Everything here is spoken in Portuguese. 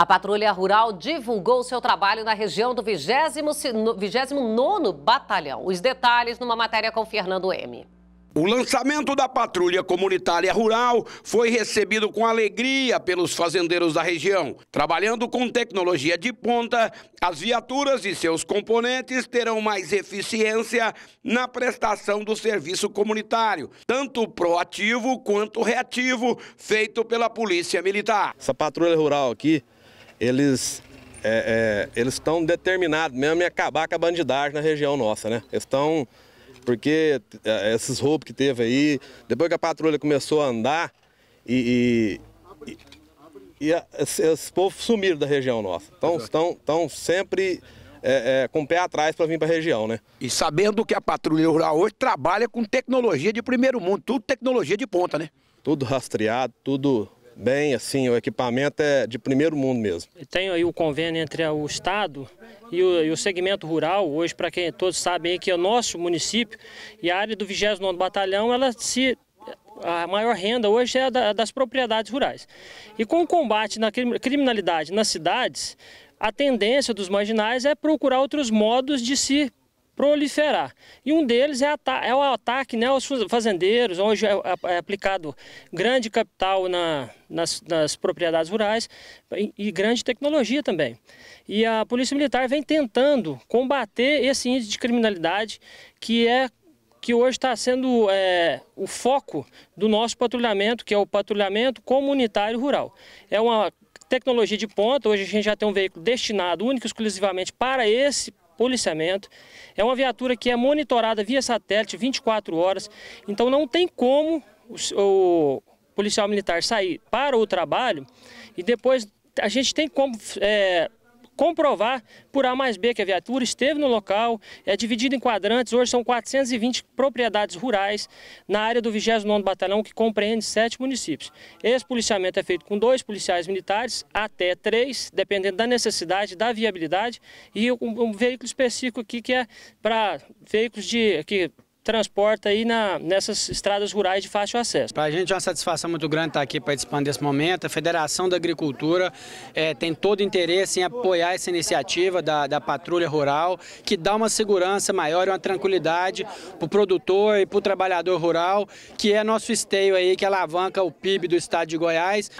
A Patrulha Rural divulgou seu trabalho na região do 29 Batalhão. Os detalhes numa matéria com Fernando M. O lançamento da Patrulha Comunitária Rural foi recebido com alegria pelos fazendeiros da região. Trabalhando com tecnologia de ponta, as viaturas e seus componentes terão mais eficiência na prestação do serviço comunitário, tanto proativo quanto reativo, feito pela Polícia Militar. Essa Patrulha Rural aqui eles é, é, eles estão determinados mesmo em acabar com a bandidagem na região nossa, né? Eles estão, porque é, esses roubos que teve aí, depois que a patrulha começou a andar, e, e, e, e esses povos sumiram da região nossa. Então estão, estão sempre é, é, com o pé atrás para vir para a região, né? E sabendo que a patrulha rural hoje trabalha com tecnologia de primeiro mundo, tudo tecnologia de ponta, né? Tudo rastreado, tudo bem, assim, o equipamento é de primeiro mundo mesmo. Tem aí o convênio entre o Estado e o, e o segmento rural, hoje, para quem todos sabem, que é o nosso município, e a área do 29º Batalhão, ela se a maior renda hoje é a das propriedades rurais. E com o combate na criminalidade nas cidades, a tendência dos marginais é procurar outros modos de se proliferar. E um deles é, é o ataque né, aos fazendeiros, hoje é, é, é aplicado grande capital na, nas, nas, propriedades rurais e, e, grande tecnologia também. E a Polícia Militar vem tentando combater esse índice de criminalidade que é que hoje está sendo é, o foco do nosso patrulhamento, que é o patrulhamento comunitário rural. É uma tecnologia de ponta, hoje a gente já tem um veículo destinado único e exclusivamente para esse policiamento. É uma viatura que é monitorada via satélite 24 horas, então não tem como o, policial militar sair para o trabalho e depois a gente tem como é, comprovar por A mais B que a viatura esteve no local, é dividido em quadrantes, hoje são 420 propriedades rurais na área do 29º Batalhão, que compreende sete municípios. Esse policiamento é feito com dois policiais militares, até três, dependendo da necessidade, da viabilidade, e um, um veículo específico aqui que é para veículos de... Que transporta aí na, nessas estradas rurais de fácil acesso. Para a gente é uma satisfação muito grande estar tá aqui para participando desse momento. A Federação da Agricultura é, tem todo interesse em apoiar essa iniciativa da, da patrulha rural, que dá uma segurança maior e uma tranquilidade para o produtor e para o trabalhador rural, que é nosso esteio aí, que alavanca o PIB do estado de Goiás.